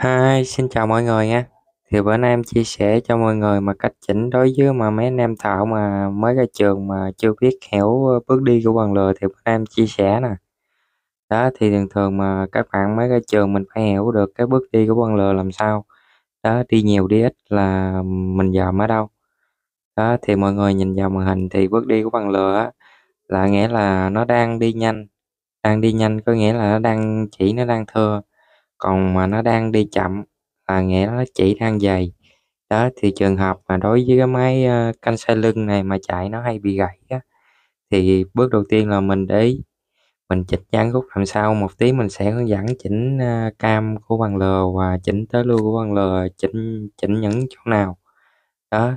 Hi, xin chào mọi người nha. Thì bữa nay em chia sẻ cho mọi người mà cách chỉnh đối với mà mấy anh em thợ mà mới ra trường mà chưa biết hiểu ờ, bước đi của bàn lừa thì bữa nay em chia sẻ nè. Đó thì thường thường mà các bạn mới ra trường mình phải hiểu được cái bước đi của bàn lừa làm sao. Đó đi nhiều đi ít là mình dòm ở đâu. Đó thì mọi người nhìn vào màn hình thì bước đi của bàn lừa á là nghĩa là nó đang đi nhanh. Đang đi nhanh có nghĩa là nó đang chỉ nó đang thưa còn mà nó đang đi chậm là nghĩa nó chỉ đang dày đó thì trường hợp mà đối với cái máy ờ, canh xe lưng này mà chạy nó hay bị gãy á thì bước đầu tiên là mình để ý mình chỉnh dáng rút làm sao một tí mình sẽ hướng dẫn chỉnh ờ, cam của bằng lờ và chỉnh tới lưu của bằng lờ chỉnh chỉnh những chỗ nào đó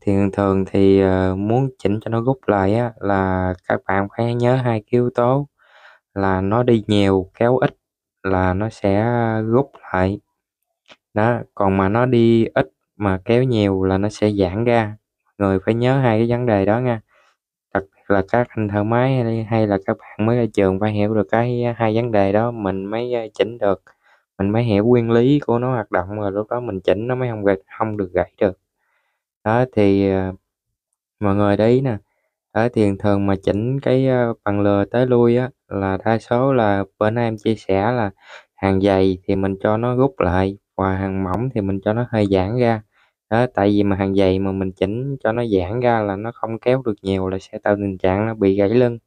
thì thường thường thì ờ, muốn chỉnh cho nó rút lại á, là các bạn phải nhớ hai yếu tố là nó đi nhiều kéo ít là nó sẽ rút lại đó còn mà nó đi ít mà kéo nhiều là nó sẽ giãn ra người phải nhớ hai cái vấn đề đó nha đặc biệt là các anh thợ máy hay là các bạn mới ra trường phải hiểu được cái hai vấn đề đó mình mới chỉnh được mình mới hiểu nguyên lý của nó hoạt động rồi lúc đó mình chỉnh nó mới không gạch không được gãy được đó thì à, mọi người đấy nè ở thiền thường mà chỉnh cái, bằng ờ, lừa tới lui á, là đa số là bên em chia sẻ là hàng dày thì mình cho nó rút lại, và hàng mỏng thì mình cho nó hơi giãn ra. Đó, tại vì mà hàng dày mà mình chỉnh cho nó giãn ra là nó không kéo được nhiều là sẽ tạo tình trạng nó bị gãy lưng.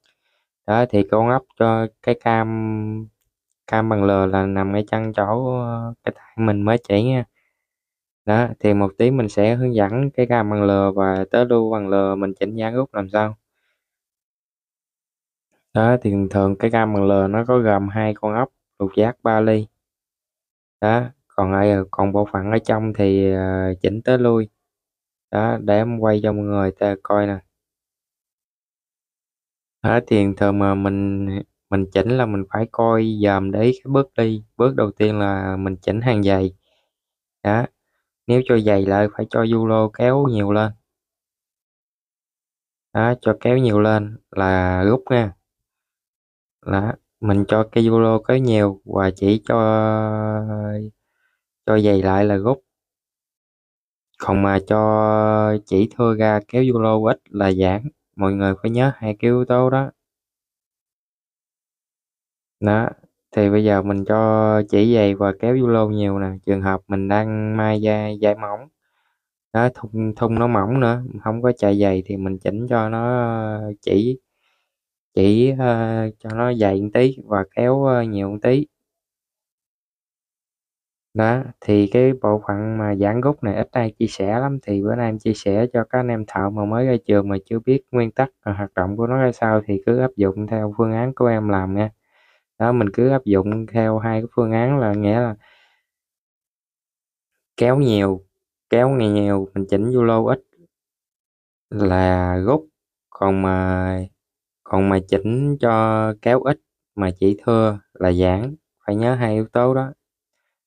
Đó, thì con ốc cho cái cam cam bằng lừa là nằm ngay chân chỗ, ờ, cái tay mình mới chỉ nha đó thì một tí mình sẽ hướng dẫn cái gam bằng lừa và tớ lưu bằng lừa mình chỉnh giá gốc làm sao đó thì thường thường cái gam bằng lừa nó có gồm hai con ốc lục giác ba ly đó còn ai còn bộ phận ở trong thì ờ, chỉnh tới lui đó để em quay cho mọi người ta coi nè đó thì thường mà mình mình chỉnh là mình phải coi dòm đấy ý cái bước đi bước đầu tiên là mình chỉnh hàng dày đó nếu cho dày lại phải cho du lô kéo nhiều lên đó cho kéo nhiều lên là rút nha đó mình cho cái du lô kéo nhiều và chỉ cho cho dày lại là rút còn mà cho chỉ thưa ra kéo du lô ít là giãn mọi người phải nhớ hai cái yếu tố đó đó thì bây giờ mình cho chỉ dày và kéo vô lô nhiều nè trường hợp mình đang mai da dai mỏng đó thun thun nó mỏng nữa không có chạy dày thì mình chỉnh cho nó ờ, chỉ chỉ uh, cho nó dày một tí và kéo uh, nhiều một tí đó thì cái bộ phận mà giãn gút này ít ai chia sẻ lắm thì bữa nay em chia sẻ cho các anh em thợ mà mới ra trường mà chưa biết nguyên tắc hoạt động của nó ra sao thì cứ áp dụng theo phương án của em làm nha đó mình cứ áp dụng theo hai cái phương án là nghĩa là kéo nhiều kéo ngày nhiều mình chỉnh vô lô ít là rút còn mà còn mà chỉnh cho kéo ít mà chỉ thưa là giãn phải nhớ hai yếu tố đó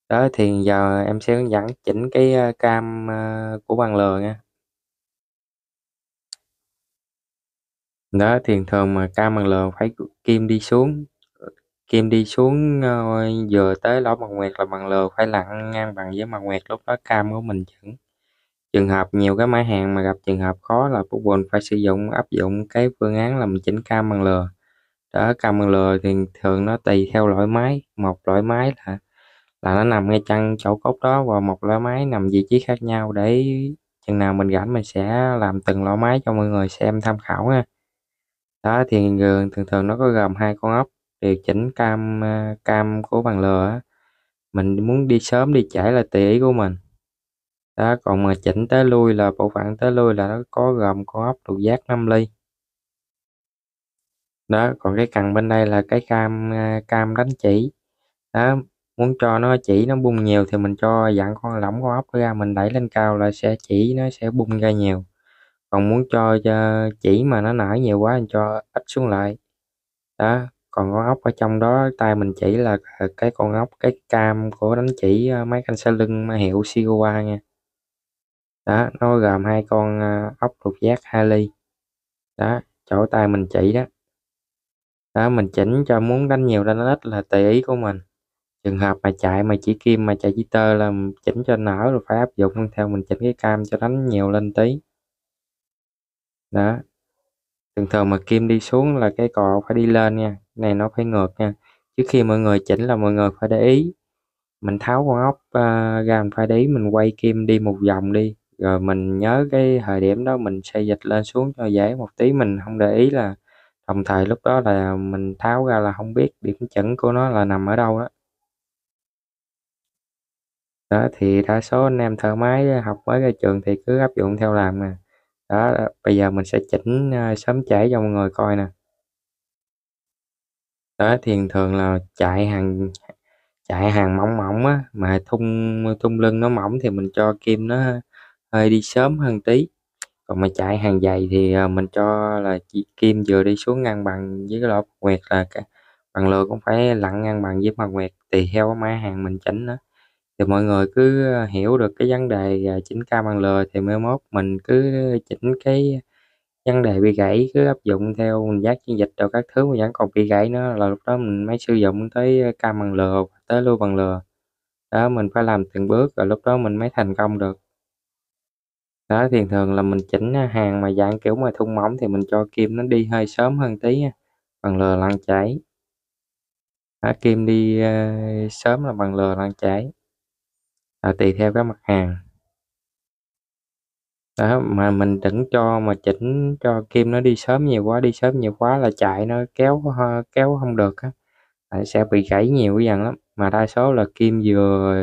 đó thì giờ em sẽ hướng dẫn chỉnh cái ờ, cam ờ, của bằng lừa nha đó thì thường mà cam bằng lừa phải kim đi xuống Kim đi xuống, ờ, vừa tới lỗ mằng nguyệt là bằng lừa phải lặn ngang bằng với mằng nguyệt, lúc đó cam của mình chững. Trường hợp nhiều cái mã hàng mà gặp trường hợp khó là Football phải sử dụng áp dụng cái phương án là mình chỉnh cam bằng lừa. Đó, cam bằng lừa thì thường nó tùy theo loại máy, một loại máy là là nó nằm ngay chân chỗ cốt đó và một loại máy nằm vị trí khác nhau để chừng nào mình rảnh mình sẽ làm từng loại máy cho mọi người xem tham khảo ha. Đó thì thường thường nó có gồm hai con ốc điều chỉnh cam cam của bằng lờ á mình muốn đi sớm đi chảy là tùy ý của mình đó còn mà chỉnh tới lui là bộ phận tới lui là nó có gồm con ốc lục giác 5 ly đó còn cái cần bên đây là cái cam cam đánh chỉ đó muốn cho nó chỉ nó bung nhiều thì mình cho dặn con lỏng con ốc ra mình đẩy lên cao là sẽ chỉ nó sẽ bung ra nhiều còn muốn cho, cho chỉ mà nó nở nhiều quá mình cho ít xuống lại đó còn con ốc ở trong đó tay mình chỉ là à, cái con ốc cái cam của đánh chỉ à, máy canh xe lưng hiệu Sigoa nha đó nó gồm hai con à, ốc lục giác Harley đó chỗ tay mình chỉ đó đó mình chỉnh cho muốn đánh nhiều đánh ít là tùy ý của mình trường hợp mà chạy mà chỉ kim mà chạy chỉ tơ là chỉnh cho nở rồi phải áp dụng theo mình chỉnh cái cam cho đánh nhiều lên tí đó thường thường mà kim đi xuống là cái cò phải đi lên nha này nó phải ngược nha trước khi mọi người chỉnh là mọi người phải để ý mình tháo con ốc uh, ra mình phải để ý mình quay kim đi một vòng đi rồi mình nhớ cái thời điểm đó mình xây dịch lên xuống cho dễ một tí mình không để ý là đồng thời lúc đó là mình tháo ra là không biết điểm chuẩn của nó là nằm ở đâu đó đó thì đa số anh em thợ máy học mới ra trường thì cứ áp dụng theo làm nè đó bây giờ mình sẽ chỉnh uh, sớm chảy cho mọi người coi nè đó, thì thường là chạy hàng chạy hàng mỏng mỏng á, mà thung thung lưng nó mỏng thì mình cho kim nó hơi đi sớm hơn tí. Còn mà chạy hàng dày thì, ờ, mình cho là chỉ kim vừa đi xuống ngang bằng với cái lỗ nguyệt là cái bằng lừa cũng phải lặn ngang bằng với mặt nguyệt tùy theo cái mã hàng mình chỉnh đó Thì mọi người cứ ờ, hiểu được cái vấn đề, à, chỉnh cam bằng lừa thì mới mốt mình cứ chỉnh cái vấn đề bị gãy cứ áp dụng theo mình giác chiến dịch rồi các thứ mà vẫn còn bị gãy nữa là lúc đó mình mới sử dụng tới cam bằng lừa tới lưu bằng lừa đó mình phải làm từng bước rồi lúc đó mình mới thành công được đó thì thường là mình chỉnh hàng mà dạng kiểu mà thun móng thì mình cho kim nó đi hơi sớm hơn tí bằng lừa lăn chảy đó, kim đi uh, sớm là bằng lừa lăn chảy à, tùy theo cái mặt hàng đó mà mình đừng cho mà chỉnh cho kim nó đi sớm nhiều quá đi sớm nhiều quá là chạy nó kéo kéo không được á sẽ bị gãy nhiều cái dần lắm mà đa số là kim vừa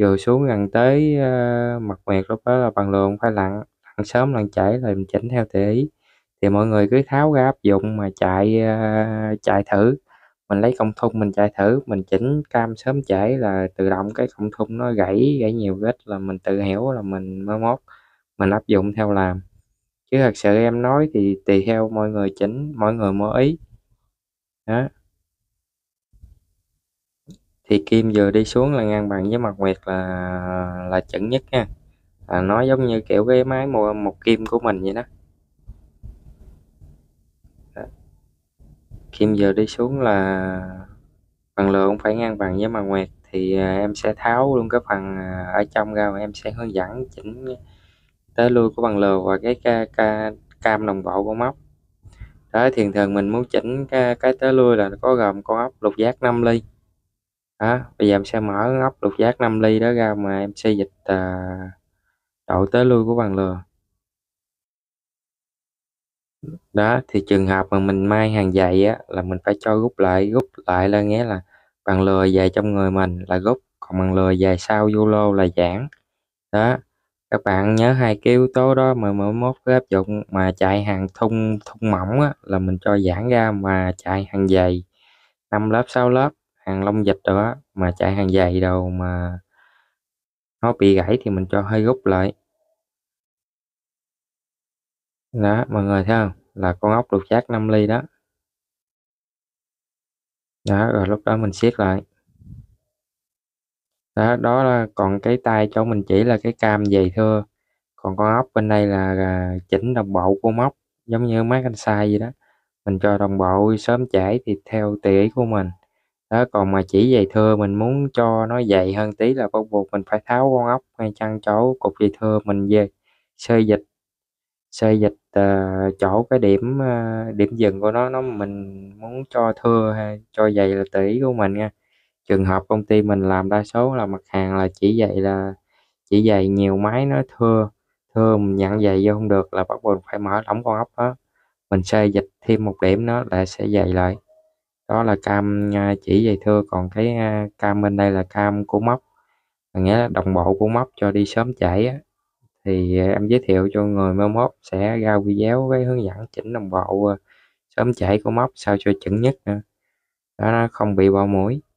vừa xuống gần tới uh, mặt nguyệt lúc đó là bằng lượng phải lặn lặn sớm lặn chảy là mình chỉnh theo tỷ ý thì mọi người cứ tháo ra áp dụng mà chạy uh, chạy thử mình lấy công thun mình chạy thử mình chỉnh cam sớm chảy là tự động cái công thun nó gãy gãy nhiều ít là mình tự hiểu là mình mới mốt mình áp dụng theo làm chứ thật sự em nói thì tùy theo mọi người chỉnh mọi người mới ý đó thì kim vừa đi xuống là ngang bằng với mặt nguyệt là là chuẩn nhất nha à, nó giống như kiểu cái máy một, một kim của mình vậy đó. đó kim vừa đi xuống là phần lượng phải ngang bằng với mặt nguyệt thì à, em sẽ tháo luôn cái phần à, ở trong ra và em sẽ hướng dẫn chỉnh tới lui của bằng lờ và cái ca, ca, cam đồng bộ của móc đó thường thường mình muốn chỉnh cái, cái tới lui là nó có gồm con ốc lục giác 5 ly đó bây giờ em sẽ mở ốc lục giác 5 ly đó ra mà em xây dịch à, độ tới lui của bằng lừa đó thì trường hợp mà mình may hàng dày á là mình phải cho rút lại rút lại là nghĩa là bằng lừa về trong người mình là rút còn bằng lừa về sau vô lô là giãn đó các bạn nhớ hai cái yếu tố đó mà mỗi mốt cứ áp dụng mà chạy hàng thun thun mỏng á, là mình cho giãn ra mà chạy hàng dày 5 lớp 6 lớp hàng lông dịch đó mà chạy hàng dày đầu mà nó bị gãy thì mình cho hơi rút lại đó mọi người thấy không là con ốc lục giác 5 ly đó đó rồi lúc đó mình siết lại đó đó là còn cái tay chỗ mình chỉ là cái cam dày thưa còn con ốc bên đây là, à, chỉnh đồng bộ của móc giống như máy canh sai vậy đó mình cho đồng bộ sớm chảy thì theo tỉ của mình đó còn mà chỉ dày thưa mình muốn cho nó dày hơn tí là bắt buộc mình phải tháo con ốc ngay chăn chỗ cục dày thưa mình về xê dịch xê dịch uh, chỗ cái điểm uh, điểm dừng của nó nó mình muốn cho thưa hay cho dày là tỷ của mình nha trường hợp công ty mình làm đa số là mặt hàng là chỉ dạy là chỉ dạy nhiều máy nó thưa thưa mình nhận dạy vô không được là bắt buộc phải mở lỏng con ốc đó mình xây dịch thêm một điểm nó là sẽ dạy lại đó là cam à, chỉ dạy thưa còn cái à, cam bên đây là cam của móc nghĩa là đồng bộ của móc cho đi sớm chảy á thì à, em giới thiệu cho người mai mốt sẽ ra video với hướng dẫn chỉnh đồng bộ sớm chảy của móc sao cho chuẩn nhất nữa đó nó không bị bao mũi